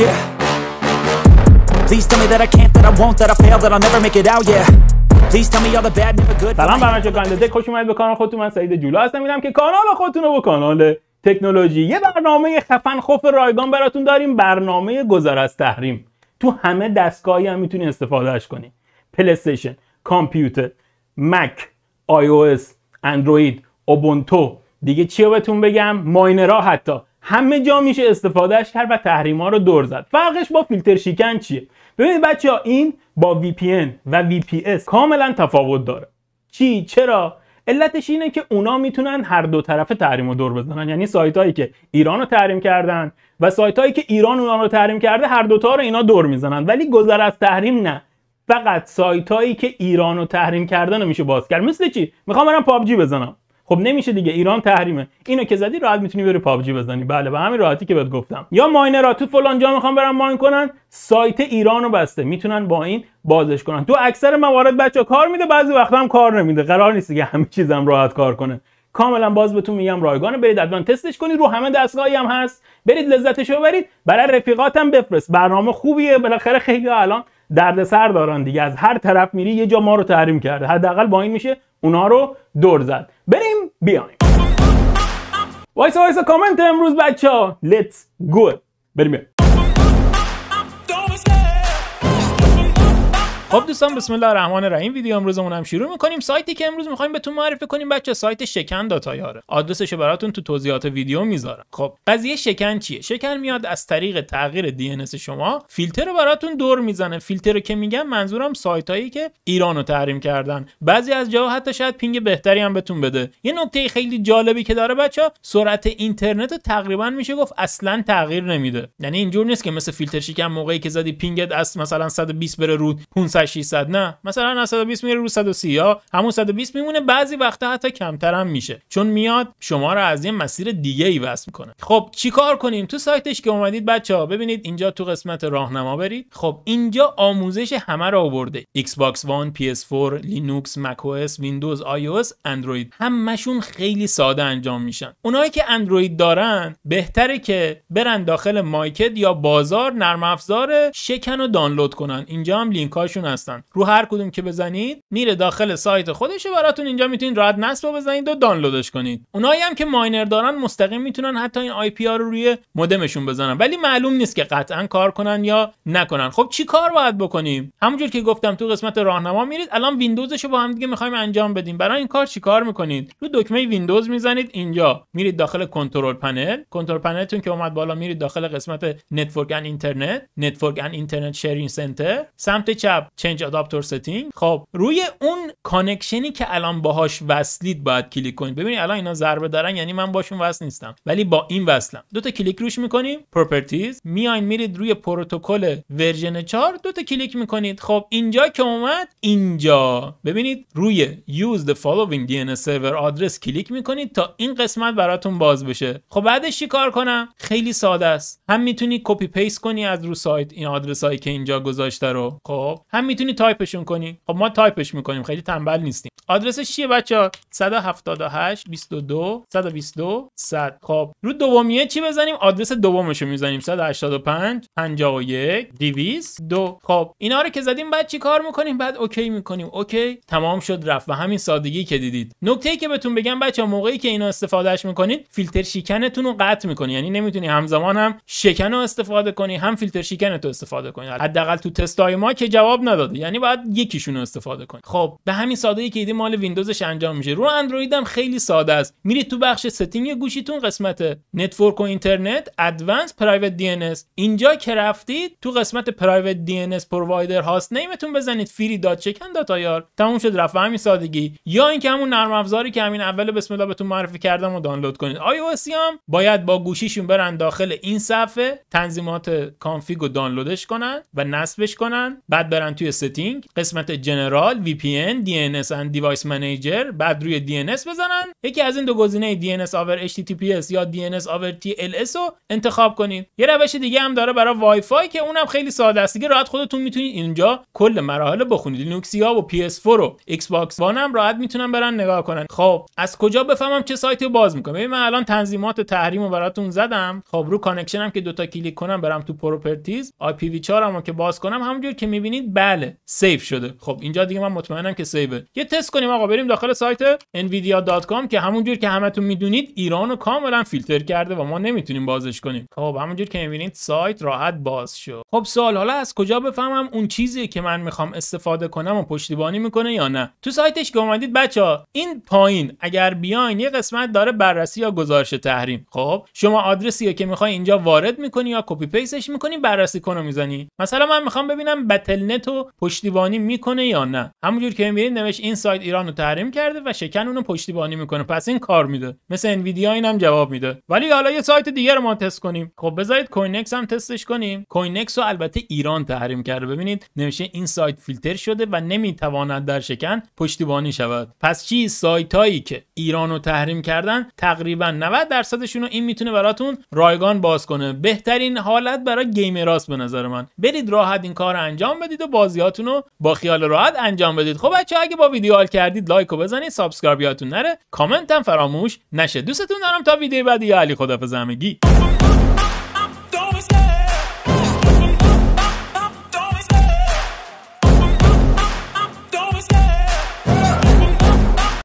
yeah Please tell me that I can't, that I won't, that I fail, that I'll never make it out, yeah Please tell me all the bad, never good سلام برنامه گندده خوش اومدید به کانال خودتون من سعید جولا هستم میگم که کانال خودتون رو به کانال تکنولوژی یه برنامه خفن خوف رایگان براتون داریم برنامه گذر از تحریم تو همه دستگاهی هم میتونی استفادهش کنی پلیستیشن، کامپیوتر، مک، آی او اس، اندروید، اوبونتو دیگه چی بهتون بگم ماینرا حتی همه جا میشه استفادهش کرد و تحریم ها رو دور زد فرقش با فیلتر شیکن چیه ببینید بچه ها این با VPN و VPS کاملا تفاوت داره چی چرا علتش اینه که اونا میتونن هر دو طرف تحریم رو دور بزنن یعنی سایت هایی که ایران رو تحریم کردن و سایت هایی که ایران اونا رو تحریم کرده هر تا رو اینا دور میزنن ولی گذر از تحریم نه فقط سایت هایی که ایران تحریم کردن رو میشه باز کرد مثل چی میخوام برم پابجی بزنم خب نمیشه دیگه ایران تحریمه اینو که زدی راحت میتونی بری پابجی بزنی بله به همین راحتی که بهت گفتم یا ماینرها تو فلان جا میخوام برن ماین کنن سایت ایرانو بسته میتونن با این بازش کنن تو اکثر موارد بچه کار میده بعضی وقتا هم کار نمیده قرار نیست دیگه همه چیزم راحت کار کنه کاملا باز بهتون میگم رایگان برید ادوان تستش کنید رو همه دستگاهی هم هست برید لذتش رو برای رفیقاتم بفرست برنامه خوبیه بالاخره خیلی الان دردسر دارن دیگه از هر طرف میری یه جا ما رو تحریم کرده حداقل با این میشه اونا رو دور زد بریم بیایم وایسا وایسا کامنت امروز بچه ها لیتس گو بریم خب دوستان بسم الله الرحمن الرحیم ویدیو امروزمون هم شروع میکنیم سایتی که امروز میخوایم بهتون معرفی کنیم بچه سایت شکن داتایاره آدرسش رو براتون تو توضیحات ویدیو میذارم خب قضیه شکن چیه شکن میاد از طریق تغییر دی شما فیلتر رو براتون دور میزنه فیلتر رو که میگم منظورم سایت هایی که ایرانو تحریم کردن بعضی از جاها حتی شاید پینگ بهتری هم بهتون بده یه نکته خیلی جالبی که داره بچه سرعت اینترنت تقریبا میشه گفت اصلا تغییر نمیده یعنی اینجور نیست که مثل فیلتر شکن موقعی که زدی پینگت از مثلا 120 بره رو 500 600 نه مثلا 120 میره رو 130 یا همون 120 میمونه بعضی وقتا حتی کمتر هم میشه چون میاد شما رو از یه مسیر دیگه ای وصل میکنه خب چیکار کنیم تو سایتش که اومدید بچه ها ببینید اینجا تو قسمت راهنما برید خب اینجا آموزش همه رو آورده ایکس باکس وان PS4 لینوکس مک او ویندوز آی او اندروید همشون خیلی ساده انجام میشن اونایی که اندروید دارن بهتره که برن داخل مایکت یا بازار نرم افزار شکن و دانلود کنن اینجا هم لینک هاشون رو هر کدوم که بزنید میره داخل سایت خودشه براتون اینجا میتونید راحت نصب بزنید و دانلودش کنید اونایی هم که ماینر دارن مستقیم میتونن حتی این آی پی رو روی مودمشون بزنن ولی معلوم نیست که قطعا کار کنن یا نکنن خب چی کار باید بکنیم همونجور که گفتم تو قسمت راهنما میرید الان ویندوزش رو با هم دیگه میخوایم انجام بدیم برای این کار چیکار میکنید رو دکمه ویندوز میزنید اینجا میرید داخل کنترل پنل کنترل پنلتون که اومد بالا میرید داخل قسمت نتورک اند اینترنت نتورک اینترنت شیرینگ سنتر سمت چپ چنج adapter setting خب روی اون کانکشنی که الان باهاش وصلید باید کلیک کنید ببینید الان اینا ضربه دارن یعنی من باشون وصل نیستم ولی با این وصلم دو تا کلیک روش میکنیم پروپرتیز میاین میرید روی پروتکل ورژن 4 دو تا کلیک میکنید خب اینجا که اومد اینجا ببینید روی use the following DNS server address کلیک میکنید تا این قسمت براتون باز بشه خب بعدش چی کار کنم خیلی ساده است هم میتونی کپی پیست کنی از رو سایت این آدرسایی که اینجا گذاشته رو خب میتونی تایپشون کنی خب ما تایپش میکنیم خیلی تنبل نیستیم آدرسش چیه بچه 178 22 122 100 خب رو دومیه چی بزنیم آدرس دومشو میزنیم 185 51 202 خب اینا رو که زدیم بعد چی کار میکنیم بعد اوکی میکنیم اوکی تمام شد رفت و همین سادگی که دیدید نکته ای که بهتون بگم بچه موقعی که اینا استفادهش میکنید فیلتر شیکنتون رو قطع میکنی یعنی نمیتونی همزمان هم شکن رو استفاده کنی هم فیلتر شیکن استفاده کنی حداقل تو تستای ما که جواب نداده یعنی باید یکیشون استفاده کنید خب به همین سادگی که ایده مال ویندوزش انجام میشه رو اندروید هم خیلی ساده است میرید تو بخش ستینگ گوشیتون قسمت نتورک و اینترنت ادوانس پرایوت دی اینجا که رفتید تو قسمت پرایوت دی ان اس پرووایر هاست نیمتون بزنید فری دات چکن دات آیار تموم شد رفت همین سادگی یا اینکه همون نرم افزاری که همین اول بسم الله بهتون معرفی کردم و دانلود کنید آی او هم باید با گوشیشون برن داخل این صفحه تنظیمات کانفیگ و دانلودش کنن و نصبش کنن بعد برن توی توی ستینگ قسمت جنرال وی پی ان دی ان اس اند دیوایس منیجر بعد روی دی ان اس بزنن یکی از این دو گزینه دی ان اس اور اچ تی پی اس یا دی ان اس اور تی ال اس رو انتخاب کنید یه روش دیگه هم داره برای وای فای که اونم خیلی ساده است دیگه راحت خودتون میتونید اینجا کل مراحل بخونید لینوکسیا ها و پی اس 4 و ایکس باکس وان هم راحت میتونن برن نگاه کنن خب از کجا بفهمم چه سایتی رو باز میکنم ببین من الان تنظیمات تحریم رو براتون زدم خب رو هم که دوتا کلیک کنم برم تو پروپرتیز آی پی وی 4 که باز کنم همونجور که میبینید بعد بله. بله سیو شده خب اینجا دیگه من مطمئنم که سیوه یه تست کنیم آقا بریم داخل سایت nvidia.com که همونجور که همتون میدونید ایران رو کاملا فیلتر کرده و ما نمیتونیم بازش کنیم خب همونجور که میبینید سایت راحت باز شد خب سوال حالا از کجا بفهمم اون چیزی که من میخوام استفاده کنم و پشتیبانی میکنه یا نه تو سایتش که اومدید بچه این پایین اگر بیاین یه قسمت داره بررسی یا گزارش تحریم خب شما آدرسی که میخوای اینجا وارد میکنی یا کپی پیستش میکنی بررسی کنو میزنی مثلا من میخوام ببینم بتل پشتیبانی میکنه یا نه همونجور که میبینید نوش این سایت ایران رو تحریم کرده و شکن اونو پشتیبانی میکنه پس این کار میده مثل انویدیا این هم جواب میده ولی حالا یه سایت دیگه رو ما تست کنیم خب بذارید کوینکس هم تستش کنیم کوینکس رو البته ایران تحریم کرده ببینید نوشه این سایت فیلتر شده و نمیتواند در شکن پشتیبانی شود پس چی سایت هایی که ایران رو تحریم کردن تقریبا 90 درصدشون رو این میتونه براتون رایگان باز کنه بهترین حالت برای گیمراست به نظر من برید راحت این کار انجام بدید و باز بازیاتون با خیال راحت انجام بدید خب بچه اگه با ویدیو حال کردید لایک و بزنید سابسکرایب یادتون نره کامنت هم فراموش نشه دوستتون دارم تا ویدیو بعدی یا علی خدافظ همگی